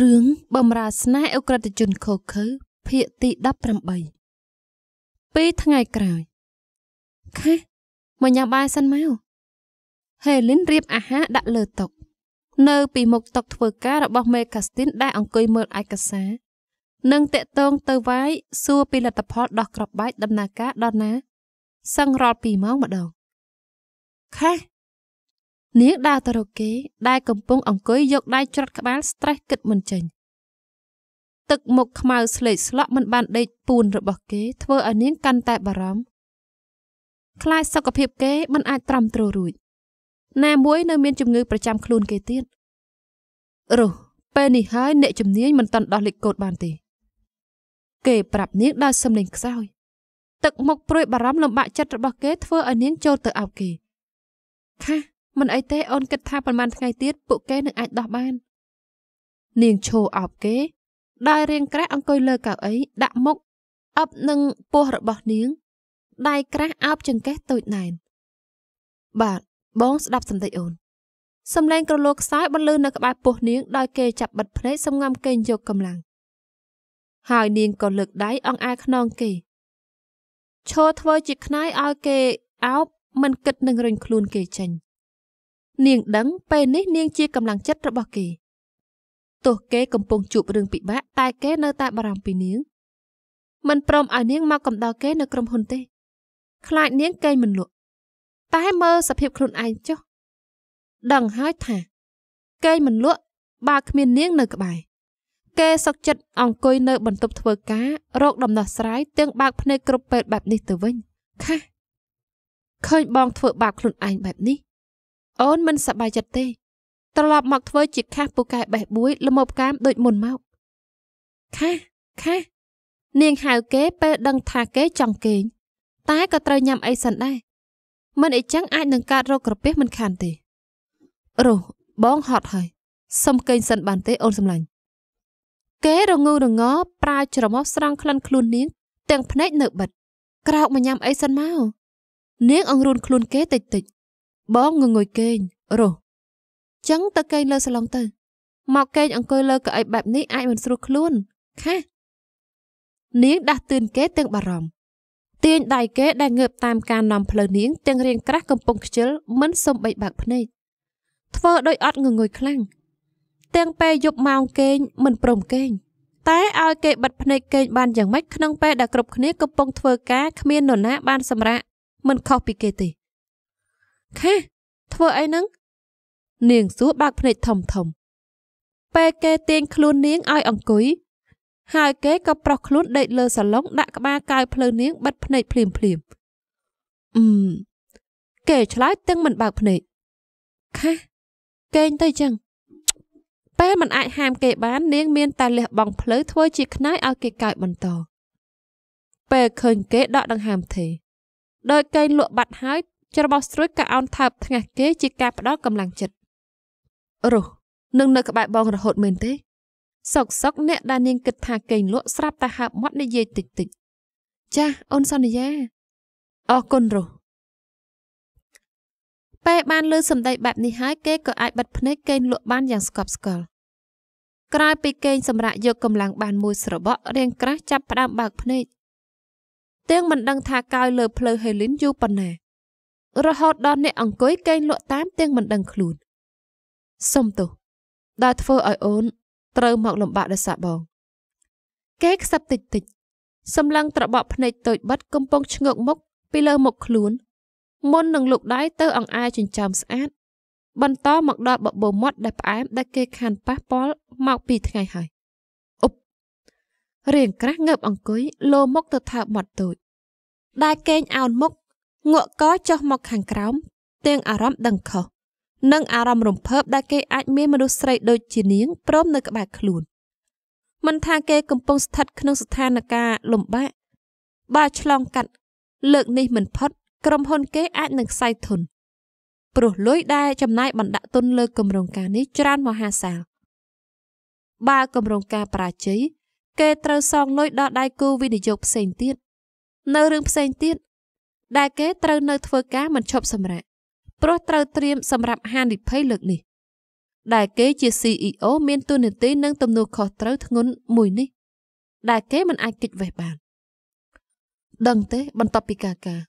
រឿងបំរើស្នេហ៍អ ுக ្រិតជនខូខើ ភាគទី18ពីថ្ងៃក្រោយខេមកញ៉ាំបាយសិនមកហេលីនរៀបអាហារដាក់លើតុនៅពីមុខតុធ្វើការរបស់មេកាស្ទីន ដែលអង្គុយមើលឯកសារនិងតាក់ទងទៅវាយសួរពីលទ្ធផលដោះក្របបាច់ដំណើរការដល់ណាសឹងរាល់2ម៉ោងម្ដងខេនាងដើរទៅរកគេដែលកំពុងអង្គុយយកដៃច្រត់ក្បាលស្រេះគិតមិនចេញទឹកមុខខ្មៅស្លេកស្លក់មិនបានដេកពូនរបស់គេធ្វើឲ្យនាងកាន់តែបារម្ភខ្លាចសុខភាពគេមិនអាចត្រាំទ្ររួចណាមួយនៅមានជំងឺប្រចាំខ្លួនគេទៀតរស់ពេលនេះហើយអ្នកជំនាញមិនតន់ដោះលេខកូដបានទេគេប្រាប់នាងដោយសំឡេងខ្សោយ ទឹកមុខព្រួយបារម្ភលំបាកចិត្តរបស់គេធ្វើឲ្យនាងចូលទៅអោបគេខះមិនអីទេអូនគិតថាប្រហែលថ្ងៃទៀតពួកគេនឹងអាចដោះបាននាងឈោអោបគេដោយរៀងក្រាស់អង្គុយលើកៅអីដាក់មុខអឹបនឹងពោះរបស់នាងដៃក្រាស់អោបចង្កេះតូចណែន បាទបងស្ដាប់សម្ដីអូនសំឡេងក្រលោខ្សោយបន្លឺនៅក្បែរពោះនាង ដោយគេចាប់បិទភ្នែកសំងំគេយកកម្លាំងហើយនាងក៏លើកដៃអង្អែខ្នងគេឈរធ្វើជាខ្នាយឲ្យគេអោបមិនគិតនឹងរញខ្លួនគេចេញនាងដឹងពេលនេះនាងជាកម្លាំងចិត្តរបស់គេ ទោះគេកំពុងជួបរឿងពិបាកតែគេនៅតែបារម្ភពីនាងមិនព្រមឲ្យនាងមកកំដៅគេនៅក្រុមហ៊ុនទេ ខ្លាចនាងគេមិនលក់តែមើលសភាពខ្លួនឯងចុះដឹងហើយថា គេមិនលក់បើគ្មាននាងនៅក្បែរគេសុកចិត្តអង្គុយនៅបន្ទប់ធ្វើការរកដំណោះស្រាយទាំងបើកភ្នែកគ្រប់ពេលបែបនេះទៅវិញខាឃើញបងធ្វើបាបខ្លួនឯងបែបនេះអូនមិនសប្បាយចិត្តទេត្រឡប់មកធ្វើជាខាសពូកែបេះបួយលមោបកាមដូចមុនមកខាសខាសនាងហៅគេពេលដឹងថាគេចង់គេងតែក៏ត្រូវញ៉ាំអីសិនដែរមិនអីចឹងអាចនឹងកើតរោគក្រពះមិនខានទេរស់បងហត់ហើយសុំគេងសិនបានទេអូនសម្លាញ់គេរងូរងោប្រើច្រមុះស្រង់ក្លិនខ្លួននាងទាំងភ្នែកនៅបិទក្រោកមកញ៉ាំអីសិនមកនាងអង្រួនខ្លួនគេតិចតិចបងងងុយគេងរស់ចឹងទៅគេងលើសាឡុងទៅ មកគេងអង្គុយលើកៅអីបែបនេះអាចមិនស្រួលខ្លួនខានាងដាស់តឿនគេទាំងបារម្ភទាញដៃគេដែលងើបតាមការនាំផ្លូវនាងទាំងរៀងក្រាស់កំពុងខ្ជិលមិនសំបីបាក់ភ្នែកធ្វើដោយអត់ងងុយខ្លាំងទាំងពេលយប់ម៉ោងគេងមិនព្រមគេងតែឲ្យគេបិទភ្នែកគេងបានយ៉ាងម៉េចក្នុងពេលដែលគ្រប់គ្នាកំពុងធ្វើការគ្មាននរណាបានសម្រាកមិនខុសពីគេទេខេធ្វើអីហ្នឹងនាងសួរបើកភ្នែកធំធំពេលគេទាញខ្លួននាងឲ្យ អង្គុយហើយគេក៏ប្រោះខ្លួនដេកលើសាឡុងដាក់ក្បាលកាយភ្លើនាងបិទភ្នែកភ្លាមភ្លាមអឺមគេឆ្លើយទាំងមិនបើកភ្នែកខេកេងទៅចឹងពេលមិនអាចហាមគេបាននាង មាន តែលះបង់ភ្លៅធ្វើជាខ្នើយឲ្យគេកាយបន្ត ពេលឃើញគេដកដង្ហើមទេដោយកេងលក់បាត់ហើយចិត្តរបស់ស្រួយក៏អោនថើបថ្ងាស់គេជាការផ្ដល់កម្លាំងចិត្តរស់នឹងនៅក្បែរបងរហូតមែនទេ សុកសុកអ្នកដែលនាងគិតថាកេងលក់ស្រាប់តែហើបមាត់និយាយតិចតិចចាស់អូនសន្យាអរគុណរស់ពេលបានលើសម្ដីបែបនេះហើយគេក៏អាចបិទភ្នែកកេងលក់បានយ៉ាងស្កប់ស្កល់ក្រោយពីកេងសម្រាប់យកកម្លាំងបានមួយស្របក់រៀងក្រាស់ចាប់ផ្ដើមបើកភ្នែកទាំងមិនដឹងថាកាយលើភ្លើហេលីនយូរប៉ុណ្ណារហូតដល់អ្នកអង្គុយកេងលក់តាមទាំងមិនដឹងខ្លួនសុំទោសដែលធ្វើឲ្យអូនត្រូវមកលំបាកដោយសារបងគេខ្សឹបតិចតិចសម្លឹងត្របកភ្នែកតូចបិទកំពុងឈ្ងើកមុខពីលើមុខខ្លួនមុននឹងលុកដៃទៅអង្អែចិញ្ចើមស្អាតបន្តមកដល់បបោមាត់ដែលផ្អែមដែលគេខានប៉ះពាល់មកពីថ្ងៃហើយអ៊ុបរៀងក្រាស់ងើបអង្គុយលោមុខទៅថើបមាត់តូចដែលកេងអោនមុខងក់កចុះមកខាងក្រោមទាំងអារម្មណ៍ដឹងខុសនិងអារម្មណ៍រំភើបដែលគេអាចមានមនុស្សស្រីដូចជានាងព្រមនៅក្បែរខ្លួនមិនថាគេកំពុងស្ថិតក្នុងស្ថានភាពលំបាកបើឆ្លងកាត់ លើកនេះមិនផុតក្រុមហ៊ុន គេអាចនឹងខ្សែធនព្រោះលុយដែលចំណាយបណ្ដាក់ទុនលើគម្រោងការនេះច្រើនមហាសាលបើគម្រោងការប្រាជ័យគេត្រូវសងលុយដល់ដៃគូវិនិយោគផ្សេងទៀតនៅរឿងផ្សេងទៀតដែលគេត្រូវនៅធ្វើការមិនឈប់សម្រាកព្រោះត្រូវត្រៀមសម្រាប់ហានិភ័យលើកនេះដែលគេជា CEO មានទូនាទីនិងទំនួលខុសត្រូវធ្ងន់មួយនេះដែលគេមិនអាចគេចវេះបានដឹងទេបន្ទាប់ពីការការ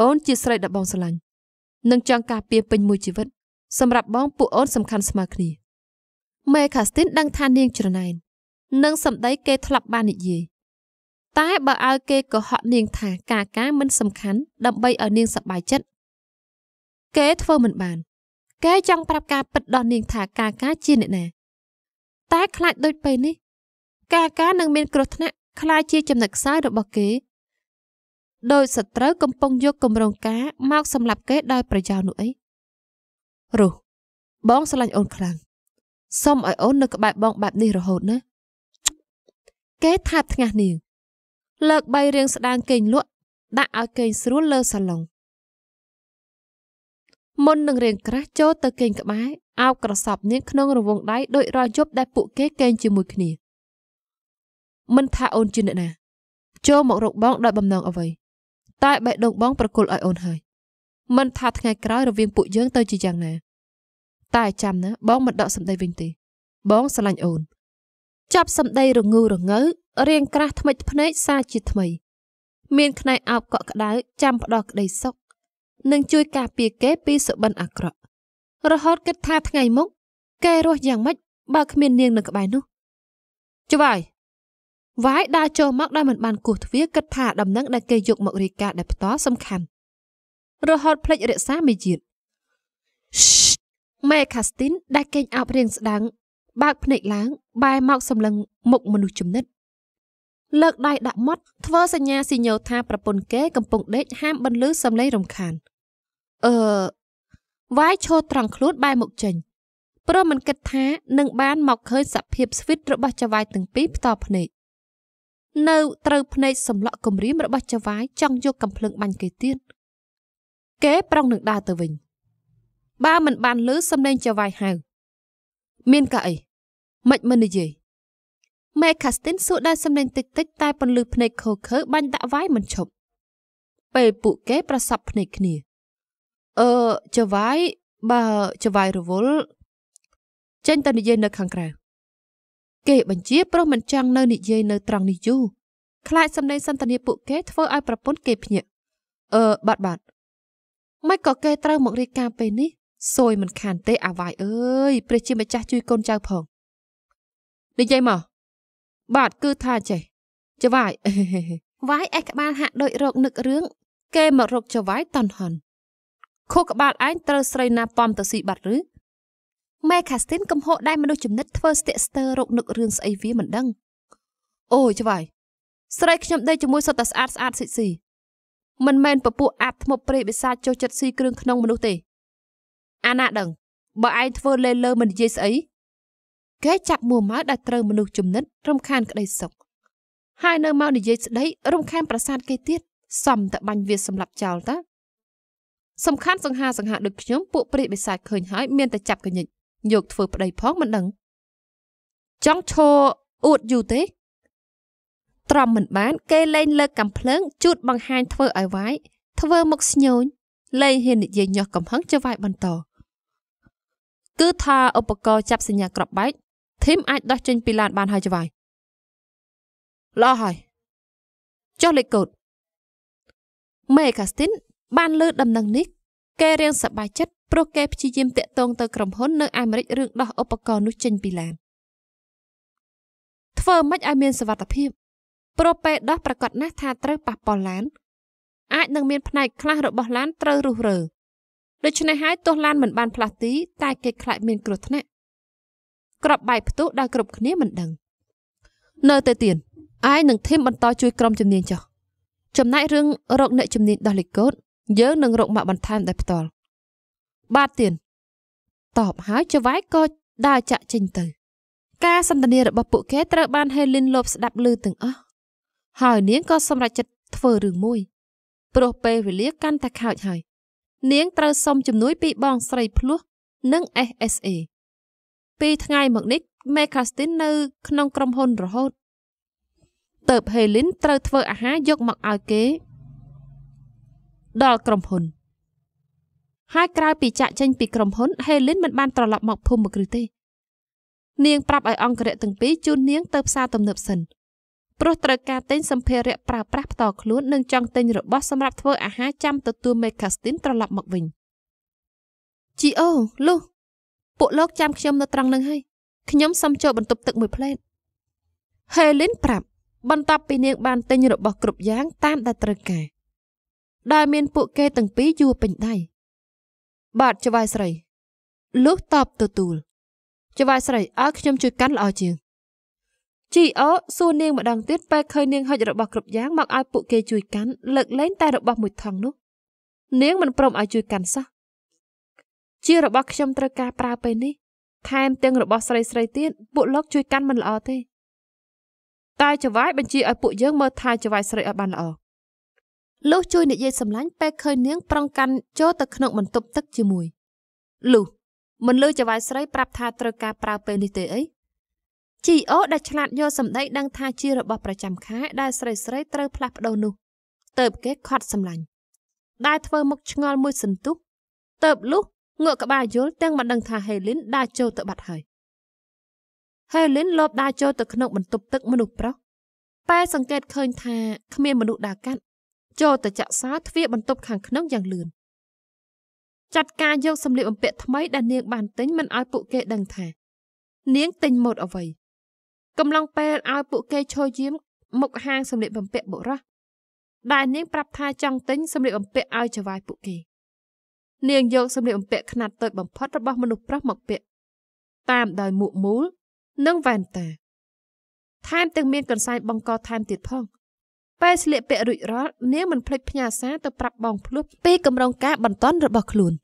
អូនជាស្រីដែលបងស្រឡាញ់និងចង់ការពារពេញមួយជីវិត សម្រាប់បងពួកអូនសំខាន់ស្មើគ្នាមេខាស្ទីនដឹងថានាងច្រណែននិងសម្ដីគេធ្លាប់បាននិយាយតែបើឲ្យគេកុហកនាងថាការការមិនសំខាន់ដើម្បីឲ្យនាងសប្បាយចិត្តគេធ្វើមិនបានគេចង់ប្រាប់ការពិតដល់នាងថាការការជាអ្នកណា តែខ្លាចដូចពេលនេះ ការការនឹងមានគ្រោះថ្នាក់ខ្លាចជាចំណុចខ្សោយរបស់គេ ដោយសត្រូវកំពុងយកគម្រងការមកសម្លាប់គេដោយប្រយោលនោះអីរុះបងស្រឡាញ់អូនខ្លាំងសុំឲ្យអូននៅក្បែរបងបែបនេះរហូតណាគេថាបថ្ងាស់នាងលើក3រៀងស្ដាងគេងលក់ដាក់ឲ្យគេងស្រួលលើសាឡុងមុននឹងរៀងក្រាស់ចូលទៅគេងក្បែរអោបក្រសប់នាងក្នុងរវងដៃដោយរាល់យប់ដែលពួកគេគេងជាមួយគ្នាមិនថាអូនជាអ្នកណា ចូលមករកបងដោយបំណងអ្វីតែបេះដូងបងប្រគល់ឲ្យអូនហើយមិនថាថ្ងៃក្រោយរវាងពួកយើងទៅជាយ៉ាងណាតែចាំណាបងមិនដកសម្ដីវិញទេ បងស្រឡាញ់អូនចាប់សម្ដីរងូរងើរៀងក្រាស់ថ្មិចភ្នែកសាជាថ្មីមានខ្នែអោបកក់ក្ដៅចាំផ្ដោះក្ដីសុខនិងជួយការពារគេពីសុបិនអាក្រក់រហូតគិតថាថ្ងៃមុខគេរស់យ៉ាងម៉េចបើគ្មាននាងនៅក្បែរនោះចុះហើយវាយដើរចូលមកដោយមិនបានគោះទ្វារគិតថា ដំណឹងដែលគេយកមករាយការណ៍ដែលផ្ទាល់សំខាន់ រហូតភ្លេចរក្សាមេជាតិម៉ែខាស្ទីនដែលកេងអោបរៀងស្ដាំងបើកភ្នែកឡើងបែរមកសម្លឹងមុខមនុស្សជំនិតលើកដៃដាក់មាត់ធ្វើសញ្ញាស៊ីញោថាប្រពន្ធគេកំពុងដេកហាមបន្លឺសំឡេងរំខានអឺវាយឈរត្រង់ខ្លួនបែរមុខចេញព្រោះមិនគិតថានឹងបានមកឃើញសភាព ស្វិតរបស់ចវាយទាំងពីរផ្ទាល់ភ្នែកនៅត្រូវភ្នែកសម្លក់គំរាមរបស់ចវាយចង់យកកំភ្លើងបាញ់គេទៀតគេប្រុងនឹងដើរទៅវិញបើមិនបានលឺសំឡេងចវាយហៅមានការអីមិនមិននិយាយម៉ែខាស្ទីនសួរដោយសំឡេងតិចតិចតែពន្លឺភ្នែកខូខើបាញ់ដាក់វាយមិនឈប់ពេលពួកគេ ប្រសពភ្នែកគ្នាអឺចវាយបើចវាយរវល់ចេញទៅនិយាយនៅខាងក្រៅគេ បញ្ជា ប្រុសមិនចង់នៅនិយាយនៅ ត្រង់នេះយូរខ្លាចសំឡេងសន្ទនាពួកគេធ្វើឲ្យប្រពន្ធគេភ្ញាក់អឺបាត់បាត់មិនក៏គេត្រូវមករៀបការពេលនេះសួយមិនខាន ទេអាវាយអើយព្រះជាម្ចាស់ជួយកូនចៅផងនិយាយមកបាទគឺថាចេះចវាយវាយអេះក្បាលហាក់ដូចរោគនឹករឿងគេមករកចវាយតន់ហន់ខួរក្បាលឯងត្រូវស្រីណាប៉ំទៅស៊ីបាត់ឬម៉ែខាស្ទីនកំហកដែរមនុស្សចំណិតធ្វើស្ទាក់ស្ទើររោគនឹករឿងស្អីវាមិនដឹងអូចវាយស្រីខ្ញុំដេកជាមួយសុទ្ធតែស្អាតស្អាតស៊ីស៊ីមិនមែនពពួកអាបធ្មប់ព្រៃបិសាចចុះចិត្តស៊ីគ្រឿងក្នុងមនុស្សទេអាណាដឹងបើឯងធ្វើលេលើមិននិយាយស្អីគេចាប់មួម៉ៅដែលត្រូវមនុស្សជំនិត រំខានក្តីសុខហើយនៅមកនិយាយស្ដីរំខានប្រសាទគេទៀតសំតបាញ់វាសម្លាប់ចោលតាសំខាន់សង្ហាសង្ហាដូចខ្ញុំពួកព្រាយបិសាចឃើញហើយមានតែចាប់កញិចយកធ្វើប្តីផងមិនដឹងចង់ឈរអួតយូរទេត្រំមិនបាន គេលែងលើកកំភ្លើងជូតបង្ហាញធ្វើឲ្យវាយធ្វើមុខស្ញូញលែងហ៊ាននិយាយញាស់កំហឹងចវាយបន្តគឺថាឧបករណ៍ចាប់សញ្ញាក្របបែកធីមអាចដោះចេញពីឡានបានហើយចវាយល្អហើយចុះលេខកូដមេកាស្ទីនបាន លើ ដំណឹងនេះគេរៀងសប្បាយចិត្តព្រោះគេព្យាយាមតាក់ទងទៅ ក្រុមហ៊ុននៅអាមេរិករឿងដោះឧបករណ៍នោះចេញពីឡានធ្វើមិនឲ្យមានសវត្ថភាពព្រោះពេលដោះប្រកាសណាស់ថាត្រូវប៉ះប៉ល់ឡាន អាច នឹងមានផ្នែកខ្លះរបស់ឡានត្រូវរុះរើដូច្នេះហើយទោះឡានមិនបានផ្លាស់ទី តែគេខ្លាចមានគ្រោះថ្នាក់ក្របបែកផ្ទុះដោយគ្រប់គ្នាមិនដឹង នៅទៅទៀតអាយនឹងធីមបន្តជួយក្រុមជំនាញចុះចំណែករឿងរកអ្នកជំនាញដោះលីកូតយើងនឹងរកមកបន្ថែមដោយផ្ទាល់បាទទៀតតបហើយចវាយក៏ដើរចាក់ចេញទៅការសន្ទនារបស់ពួកគេត្រូវបានហេលីនលបស្ដាប់ឮទាំងអស់ហើយនាងក៏សម្រេចចិត្តធ្វើរឿងមួយព្រោះពេលវេលាកាន់តែខោចហើយនាងត្រូវសុំជំនួយ ពីបងស្រីភ្លោះនិង SSA ពីថ្ងៃមកនេះមេខាស្ទីននៅ ក្នុងក្រុមហ៊ុនរហូតតើបហេលីនត្រូវធ្វើអាហារយកមកឲ្យគេដល់ក្រុមហ៊ុនហើយក្រោយពីចាក់ចេញពីក្រុមហ៊ុន ហេលីនមិនបានត្រឡប់មកភូមិមកគ្រឹះទេនាងប្រាប់ឲ្យអង្គរៈទាំងពីរជូននាងទៅផ្សារទំនើបសិនព្រោះត្រូវការទិញសម្ភារៈប្រើប្រាស់ផ្ទាល់ខ្លួននិងចង់ទិញរបស់សម្រាប់ធ្វើអាហារចាំទទួលមេកាស្ទីនត្រឡប់មកវិញជីអូលុះពួកលោកចាំខ្ញុំនៅត្រង់នឹងហើយខ្ញុំសុំចូលបន្ទប់ទឹកមួយផ្លែតហេលីនប្រាប់បន្ទាប់ពីនាងបានទិញរបស់គ្រប់យ៉ាងតាមដែលត្រូវការដែលមានពួកគេទាំងពីរយួរពេញដៃបាទចៅវាយស្រីលុះតបទទួលចៅវាយស្រីឲ្យខ្ញុំជួយកាន់ល្អជាងជីអូសួរនាងម្ដងទៀតពេលឃើញនាងហុចរបស់គ្រប់យ៉ាងមកឲ្យពួកគេជួយកាន់លើកលែងតែរបស់មួយថងនោះនាងមិនព្រមឲ្យជួយកាន់សោះជារបស់ខ្ញុំត្រូវការប្រើពេលនេះ ថែម ទាំងរបស់ស្រីស្រីទៀតពួកលោកជួយកាន់មិនល្អទេតែចវាយបញ្ជាឲ្យពួកយើងមើលថែចវាយស្រីឲ្យបានល្អលុះជួយនិយាយសម្លាញ់ពេលឃើញនាងប្រងកាន់ចូលទៅក្នុងបន្ទប់ទឹកជាមួយលុះមិនលឺចវាយស្រីប្រាប់ថាត្រូវការប្រើពេលនេះទេអីជីអូដែលឆ្លាតយកសម្ដីដឹងថាជារបស់ប្រចាំខែដែលស្រីស្រីត្រូវផ្លាស់ប្ដូរនោះ ទៅបគេខត់សម្លាញ់ដែលធ្វើមុខឆ្ងល់មួយសន្ទុះទៅបលុះងក់ក្បាលយល់ទាំងមិនដឹងថាហេលីនដើរចូលទៅបាត់ហើយហេលីនលបដើរចូលទៅក្នុងបន្ទប់ទឹកមនុស្សប្រុសប៉ែសង្កេតឃើញថាគ្មានមនុស្សដើរកាត់ ចូលទៅចាក់សោទ្វារបន្ទប់ខាងក្នុងយ៉ាងលឿនចាត់ការយកសម្លៀកបំពាក់ថ្មីដែលនាងបានទិញមិនឲ្យពួកគេដឹងថានាងទិញម៉ូតអ្វីកំឡុងពេលឲ្យពួកគេឈរយាមមុខហាងសម្លៀកបំពាក់បុរសដែលនាងប្រាប់ថា ចង់ទិញសម្លៀកបំពាក់ឲ្យចវាយពួកគេ នាងយកសម្លៀកបំពាក់ខ្នាតតូចបំផុតរបស់មនុស្សប្រុសមកពាក់តាមដោយមួកមូលនិងវ៉ែនតាថែមទាំងមានកន្សែងបង្កថែមទៀតផងពេលស្លៀកពាក់រួចរាល់នាងមិនភ្លេចផ្ញើសារទៅប្រាប់បងភ្លុះពីគម្រោងការបន្តរបស់ខ្លួន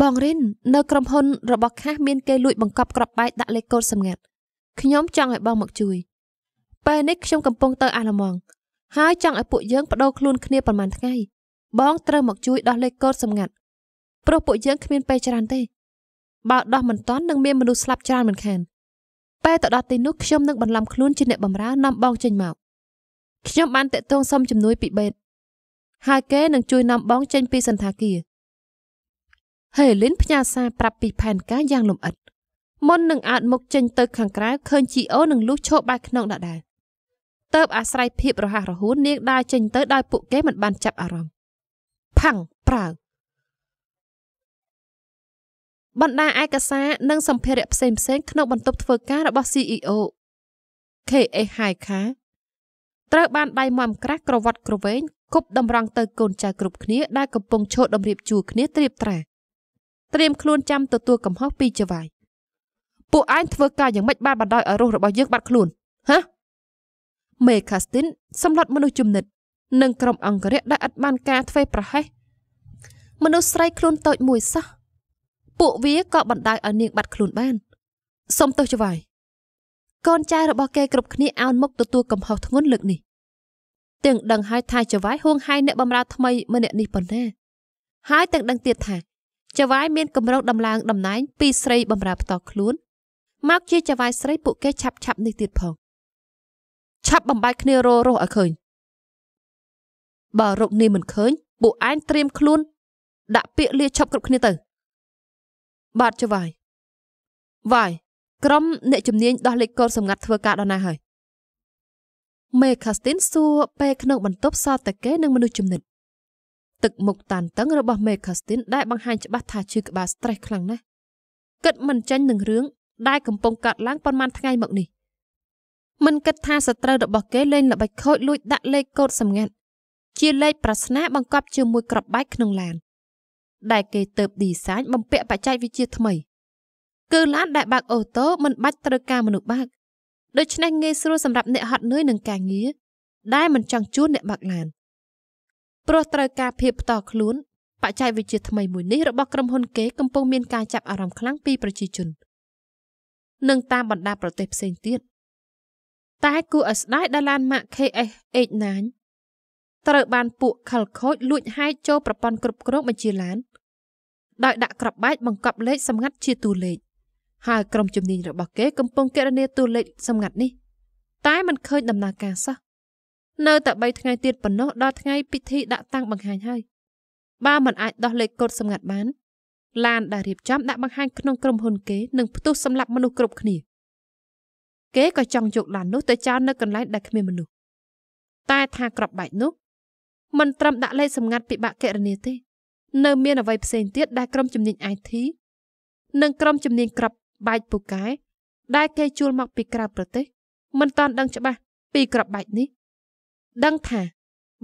បងរិននៅក្រុមហ៊ុនរបស់ខាសមានគេលួចបង្កប់ក្របបែកដាក់លេខកូដសម្ងាត់ខ្ញុំចង់ឲ្យបងមកជួយពេលនេះខ្ញុំកំពុងទៅ អាឡម៉ង់ហើយចង់ឲ្យពួកយើងបដូរខ្លួនគ្នាប្រហែលថ្ងៃបងត្រូវមកជួយដោះលេខកូដសម្ងាត់ព្រោះពួកយើងគ្មានពេលច្រើនទេបើដោះមិនតាន់នឹងមានមនុស្សស្លាប់ច្រើនមិនខានពេលទៅដល់ទីនោះខ្ញុំនឹងបន្លំខ្លួនជាអ្នកបម្រើនាំបងចេញមកខ្ញុំបានតាក់ទងសុំជំនួយពីបេតហើយគេនឹងជួយនាំបងចេញពីសន្តាគារហេលីនផ្ញើសារប្រាប់ពី ផែនការយ៉ាងលម្អិតមុននឹងអើតមុខចេញទៅខាងក្រៅឃើញជីអូនឹងលុះឈោបែកខ្នងដដែលតើបអាស្រ័យភាពរហ័សរហួននាងដើរចេញទៅដោយពួកគេមិនបានចាប់អារម្មណ៍ផាំងប្រើបណ្ដាឯកសារនិងសម្ភារៈផ្សេងផ្សេងក្នុងបន្ទប់ធ្វើការរបស់ CEO KA Haika ត្រូវបានដៃមមក្រាស់ក្រវ៉ាត់ក្រវែងគប់តម្រង់ទៅកូនចៅគ្រប់គ្នាដែលកំពុងឈរតម្រៀបជួរគ្នាត្រៀបត្រាត្រៀមខ្លួនចាំទទួលកំហុសពីចវាយពួកឯងធ្វើការយ៉ាងម៉េចបានបណ្ដោយឲ្យរស់របស់យើងបាត់ខ្លួនហ៎មេខាស្ទីនសម្លាប់មនុស្សជំនិតនិងក្រុមអង្គរៈដែលឥតបានការធ្វើប្រហែសមនុស្សស្រីខ្លួនតូចមួយសោះពួកវាក៏បណ្ដោយឲ្យនាងបាត់ខ្លួនបានសុំទោសច្វាយកូនចៅរបស់គេគ្រប់គ្នាអោនមុខទទួលកំហុសធ្ងន់លើកនេះទាំងដឹងហើយថាច្វាយហួងហែងអ្នកបម្រើថ្មីម្នាក់នេះប៉ុណ្ណាហើយទាំងដឹងទៀតថាច្វាយមានកម្រោកដំឡើងតំណែង ពីស្រីបម្រើផ្ទាល់ខ្លួនមកជាចវាយស្រីពួកគេឆាប់ឆាប់នេះទៀតផងឆាប់បំបាយគ្នារោរស់ឲ្យឃើញបើរកនេះមិនឃើញពួកឯងត្រៀមខ្លួន ដាក់ពាក្យលាឈប់គ្រប់គ្នាទៅបាទចវាយវាយក្រុមអ្នកជំនាញដោះលេខកូនសម្ងាត់ធ្វើការដល់ណាហើយមេខាស្ទីនសួរពេលក្នុងបន្ទប់សតតែគេនឹងមនុស្សជំនិតទឹកមុខតានតឹងរបស់មេខាស្ទីនដែលបង្ហាញច្បាស់ថាឈឺក្បាល stress ខ្លាំងណាស់គិតមិនចាញ់នឹងរឿងដែលកំពុងកាត់ឡើងប៉ុន្មានថ្ងៃមកនេះមិនគិតថាសត្រូវរបស់គេលេងល្បិចខូចលួចដាក់លេខកូដសម្ងាត់ជាលេខប្រស្នាបង្កប់ជាមួយ ក្របបែកក្នុងឡានដែលគេទៅបឌីសាញបំពាក់បច្ចេកវិទ្យាថ្មីគឺឡានដែលបើកអូតូមិនបាច់ត្រូវការមនុស្សបើកដូច្នេះងាយស្រួលសម្រាប់អ្នកហត់នឿយនឹងការងារដែលមិនចង់ជួលអ្នកបើកឡានព្រោះត្រូវការភាពផ្ទាល់ខ្លួនបច្ចេកវិទ្យាថ្មីមួយនេះរបស់ក្រុមហ៊ុនគេកំពុងមានការចាប់អារម្មណ៍ខ្លាំងពីប្រជាជន។និងតាមបណ្ដាប្រទេសផ្សេងទៀតតែគួរឲ្យស្ដាយដែលឡានម៉ាក KSH9 ត្រូវបានពួកខលខូចលួចហែកចូលប្រព័ន្ធគ្រប់គ្រងបញ្ជាឡាន ដោយដាក់ក្របបែកបង្កប់លេខសម្ងាត់ជាតួលេខហើយក្រុមជំនាញរបស់គេកំពុងគណនាតួលេខសម្ងាត់នេះ តែមិនឃើញដំណើរការសោះនៅតែ3ថ្ងៃទៀតប៉ុណ្ណោះដល់ថ្ងៃពិធីដាក់តាំងបង្ហាញហើយបើមិនអាចដោះលេខកូដសម្ងាត់បានឡានដែលរៀបចំដាក់បង្ហាញក្នុងក្រុមហ៊ុនគេនឹងផ្ទុះសម្រាប់មនុស្សគ្រប់គ្នាគេក៏ចង់យកឡាននោះ ទៅចោលនៅកន្លែងដែលគ្មានមនុស្សតែថាក្របបែកនោះមិនត្រឹមដាក់លេខសម្ងាត់ពិបាកកិរនីទេនៅមានអ្វីផ្សេងទៀតដែលក្រុមជំនាញ IT និងក្រុមជំនាញក្របបែកពូកែដែល គេជួលមកពីក្រៅប្រទេសមិនតាន់ដឹងច្បាស់ពីក្របបែកនេះ ដឹងថា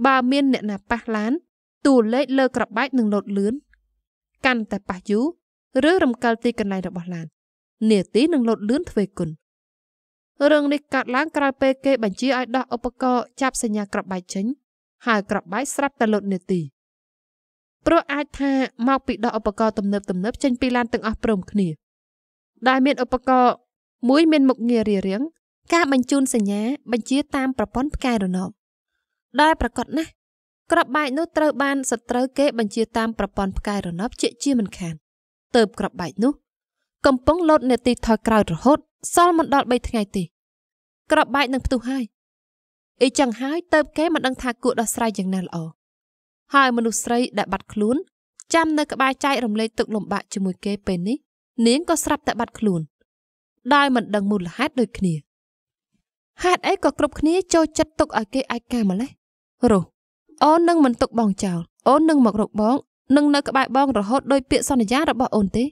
បើមានអ្នកណាប៉ះឡានតួលេខលើក្របបែកនឹងលោតលឿនកាន់តែប៉ះយូរឬរំកិលទីកន្លែងរបស់ឡាននាទីនឹងលូតលឿនទ្វេគុណរឿងនេះកើតឡើងក្រោយពេលគេ បញ្ជាឲ្យដោះឧបករណ៍ចាប់សញ្ញា ក្របបែកចេញ ហើយក្របបែកស្រាប់តែលុតនាទីព្រោះអាចថាមកពីដោះឧបករណ៍ទំនើបទំនើបចេញពីឡានទាំងអស់ព្រមគ្នាដែលមានឧបករណ៍មួយមានមុខងាររារាំងការ បញ្ជូនសញ្ញាបញ្ជាតាមប្រព័ន្ធផ្កាយរណបដែលប្រកបណាស់ក្របបែកនោះត្រូវបានសត្រូវគេបញ្ជាតាមប្រព័ន្ធផ្កាយរណបជាជាមិនខានទៅបក្របបែកនោះកំពុងលោតនេតិថយក្រោយរហូតសល់មិនដល់3ថ្ងៃទេក្របបែកនឹងផ្ទុះហើយអីចឹងហើយទៅគេមិនដឹងថាគួរដោះស្រាយយ៉ាងណាល្អហើយមនុស្សស្រីដែលបាត់ខ្លួនចាំនៅក្បែរចែករំលែកទុកលំបាកជាមួយគេពេលនេះ នាងក៏ស្រាប់តែបាត់ខ្លួនដោយមិនដឹងមូលហេតុដូចគ្នាហេតុអីក៏គ្រប់គ្នាចូលចិត្តទុកឲ្យគេឯកាម្លេះរស់អូននឹងមិនទុកបងចោលអូននឹងមករកបងនឹងនៅក្បែរបងរហូតដោយពាក្យសន្យារបស់អូនទេ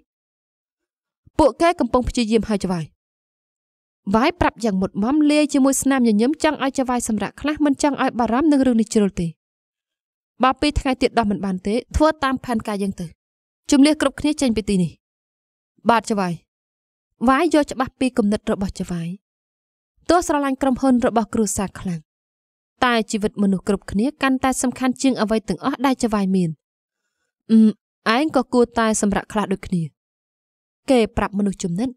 ពួកគេកំពុងព្យាយាមហើយចវាយវាយប្រាប់យ៉ាងមុតមមលាយជាមួយស្នាមញញឹមចង់ឲ្យចវាយសម្រាប់ខ្លះមិនចង់ឲ្យបារម្ភនឹងរឿងនេះជ្រុលទេបើពីថ្ងៃទៀតដោះមិនបានទេធ្វើតាមផែនការយើងទៅជំនះគ្រប់គ្នាចេញពីទីនេះបាទចវាយវាយយកច្បាស់ពីគំនិតរបស់ចវាយទោះស្រឡាញ់ក្រុមហ៊ុនរបស់គ្រួសារខ្លាំងតែជីវិតមនុស្សគ្រប់គ្នាកាន់តែសំខាន់ជាងអ្វីទាំងអស់ដែលចវាយមានអឺឯងក៏គួរតែ សម្រាប់ខ្លះដូចគ្នាគេ ប្រាប់មនុស្សជំនិត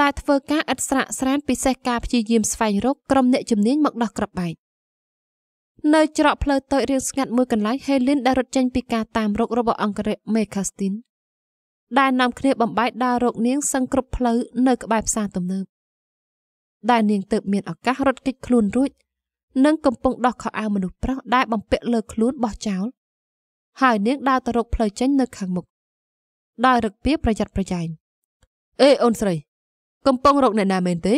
ដែលធ្វើការឥតស្រាក់ស្រាន ពិសេសការព្យាយាមស្វែងរកក្រុមអ្នកជំនាញមកដោះក្របបែកនៅច្រកផ្លូវតូចរៀងស្ងាត់មួយកន្លែងហេលីនដែលរត់ចេញពីការតាមរករបស់អង្គរៈមេខាស្ទីនដែលនាំគ្នាបំបែកដាររកនាងសឹងគ្រប់ផ្លូវនៅក្បែរផ្សារទំនើបដែលនាងទៅមានឱកាសរត់គេចខ្លួនរួចនិងកំពុងដោះខោអាវមនុស្សប្រុសដែលបំពាក់លើខ្លួនបោះចោល ហើយនាងដើរទៅរកផ្លូវចេញនៅខាងមុខដោយរឹកពីប្រយ័ត្នប្រយែងអេអូនស្រីកំពុងរកអ្នកណាមែនទេ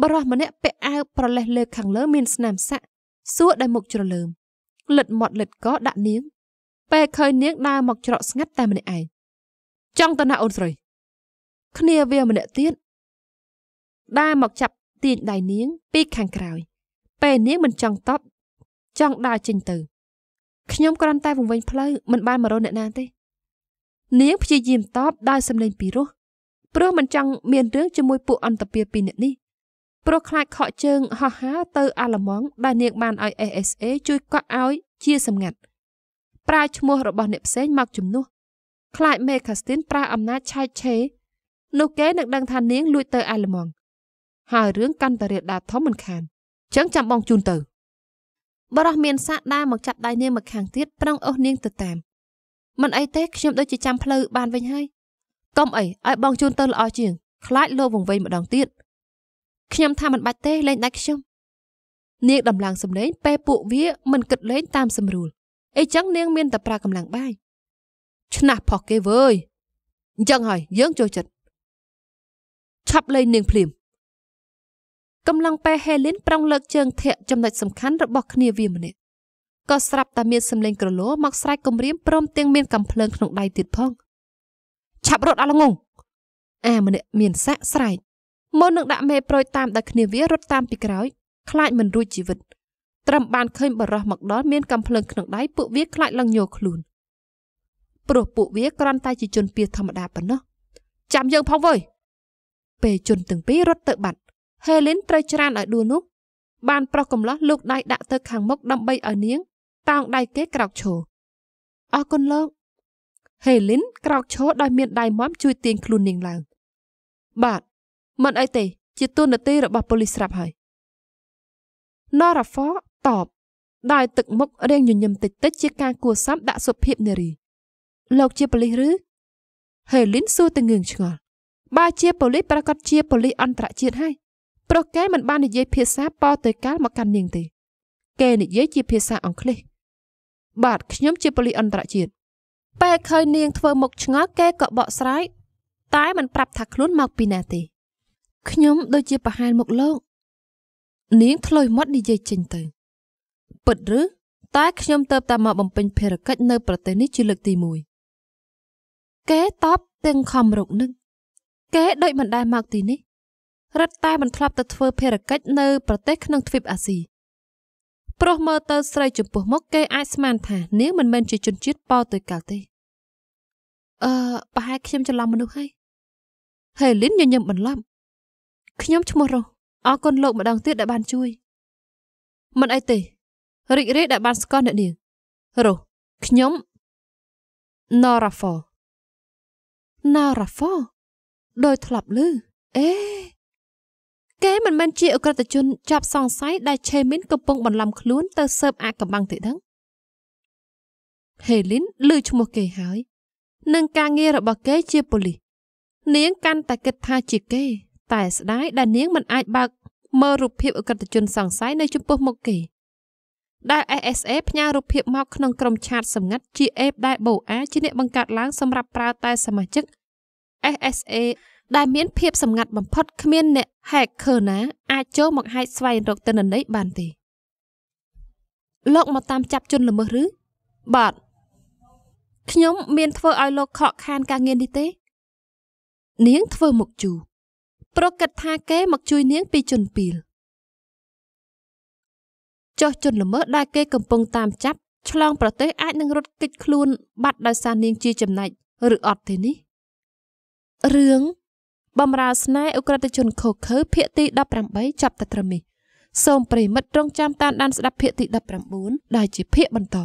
បរោះម្នាក់ពាក់អាវប្រលេះលើខាងលើមានស្នាមសាក់សួរដោយមុខជ្រលើមលិតមាត់លិតកដាក់នាង ពេលឃើញនាងដើរមកច្រកស្ងាត់តែម្នាក់ឯងចង់ទៅណាអូនស្រីគ្នាវាម្នាក់ទៀតដើរមកចាប់ទាញដៃនាង ពីខាងក្រោយពេលនាងមិនចង់តបចង់ដើរចេញទៅខ្ញុំគ្រាន់តែវង្វេងផ្លូវមិនបានមករកអ្នកណាទេនាងព្យាយាមតបដោយសំឡេងពីរោះព្រោះមិនចង់មានរឿងជាមួយពួកអន្តពាពីរនាក់នេះព្រោះខ្លាចខកជើងហោះហើរទៅអាឡម៉ង់ដែលនាងបានឲ្យ SSA ជួយកក់ឲ្យជាសម្ងាត់ប្រើឈ្មោះរបស់អ្នកផ្សេងមកជំនួសខ្លាចមេខាស្ទីនប្រើអំណាចឆែកឆេរនោះគេនឹងដឹងថានាង លួចទៅ អាឡម៉ង់ហើយរឿងកាន់តែរាលដាលធំមិនខានចឹងចាំបងជូនទៅ បរោះមានសាកដើរមកចាប់ដៃនាងមកខាងទៀតប្រឹងអូសនាងទៅតាមមិនអីទេខ្ញុំដូចជាចាំផ្លូវបានវិញហើយកុំអីឲ្យបងជូនទៅល្អជាង ខ្លាចលោវង្វេងម្ដងទៀតខ្ញុំថាមិនបាច់ទេលេងដាច់ខ្ញុំនាងដំឡើងសម្លេងពេលពួកវា មិនគិតលេងតាមសម្រួលអីចឹងនាងមានតែប្រើកម្លាំងបាយឆ្នះផុសគេវើយអញ្ចឹងហើយយើងចូលចិត្តឆាប់លេងនាងភ្លាមកំឡុងពេលហេលីនប្រុងលើកជើងធាក់ចំណុចសំខាន់របស់គ្នាវាម្នាក់ក៏ស្រាប់តែមានសម្លេងក្រលោមកស្រែកគំរាមព្រមទាំងមានកំភ្លើងក្នុងដៃទៀតផងឆាប់រត់អលងងអាម្នាក់មានសាក់ស្រែកមុននឹងដាក់មេប្រូចតាមដល់គ្នាវារត់តាមពីក្រោយ ខ្លាចមិនរួចជីវិតត្រឹមបានឃើញបរោះមកដល់មានកំភ្លើងក្នុងដៃពួកវាខ្លាចឡើងញោខ្លួនព្រោះពួកវាគ្រាន់តែជាជនពៀសធម្មតាប៉ុណ្ណោះចាំយើងផងវើយពេលជនទាំងពីររត់ទៅបាត់ហេលីនត្រូវច្រានឲ្យដួលនោះបានប្រុសកំឡោះលោកដៃដាក់ទៅខាងមុខដើម្បីឲ្យនាងតោងដៃគេក្រោកឈរអរគុណលោកហេលីនក្រោកឈរដោយមានដៃមាំជួយទាញខ្លួននាងឡើង បាទមិនអីទេជាទូនាទីរបស់ប៉ូលីសស្រាប់ហើយ Norafo តបដោយទឹកមុខរៀងញញឹមតិចតិចជាការ គួសមដាក់សុភាពនារីលោកជាប៉ូលីសឬហេលីនសួរទៅងឿងឆ្ងល់បើជាប៉ូលីសប្រកាសជាប៉ូលីសអន្តរជាតិហើយព្រោះគេមិនបាននិយាយភាសាប៉ូតុយហ្កាល់មកកាន់នាងទេគេនិយាយជាភាសាអង់គ្លេសបាទខ្ញុំជាប៉ូលីសអន្តរជាតិពេលឃើញនាងធ្វើមុខឆ្ងល់គេក៏បកស្រាយតែមិនប្រាប់ថាខ្លួនមកពីណាទេ ខ្ញុំដូចជាប្រហែលមុខលោកនាងធ្លើយមាត់និយាយចេញទៅពិតឬតែខ្ញុំទៅតាមមកបំពេញភារកិច្ចនៅ ប្រទេសនេះជាលើកទី1គេតបទាំងខំរកនឹងគេដូចមិនដែលមកទីនេះរឹតតែមិនធ្លាប់ទៅធ្វើភារកិច្ចនៅប្រទេសក្នុងទ្វីបអាស៊ីព្រោះមើលទៅស្រីចំពោះមុខគេអាចស្មានថា នាងមិនមែនជាជនជាតិប៉ូទុយហ្គាល់ទេអឺប្រហែលខ្ញុំច្រឡំមនុស្សហើយហេលីនញញឹមបន្លំខ្ញុំឈ្មោះរស់អរគុណលោកម្ដងទៀតដែលបានជួយ មិនអីទេរីករាយដែលបានស្គាល់អ្នកនាងរស់ខ្ញុំ Nora Fall Nora Fall ដោយធ្លាប់លឺអេគេមិនមែនជាអក្រិតជនចាប់សង្ស័យដែលឆេមីនកំពុងបន្លំខ្លួនទៅស៊ើបអាកំបាំងទេដឹងហេលីនឮឈ្មោះគេហើយនឹងការងាររបស់គេជាប៉ូលីសនាងកាន់តែគិតថាជាគេតែស្ដាយដែលនាងមិនអាចបើកមើលរូបភាពអក្រិតជនសង្ស័យនៅចំពោះមុខគេដែល SSA ផ្ញើរូបភាពមកក្នុងក្រុមឆាតសម្ងាត់ជាអេបដែលបូអាជាអ្នកបង្កើតឡើងសម្រាប់ប្រើតែសមាជិក SSA ដែលមានភាពសម្ងាត់បំផុតគ្មានអ្នក hacker ណាអាចចូលមកហែកស្វែងរកទិន្នន័យបានទេលោកមកតាមចាប់ជនល្មើសឬបាទខ្ញុំមាន ធ្វើឲ្យលោកខកខានការងារនេះទេ នាងធ្វើមុខជូរប្រកិតថាគេ មកជួយនាងពីជនពីលចុះជនល្មើសដែលគេកំពុងតាមចាប់ឆ្លង ប្រទេសអាចនឹងរត់គេចខ្លួន បាត់ដោយសារនាង ជាចំណែកឬអត់ទេនេះរឿងបំរើស្នេហ៍អ ுக ្រិតជនខូខើភាគទី18ចាប់តែត្រឹមនេះសូមប្រិមិត្តរងចាំតាមដានស្ដាប់ភាគទី19ដែលជាភាគបន្ត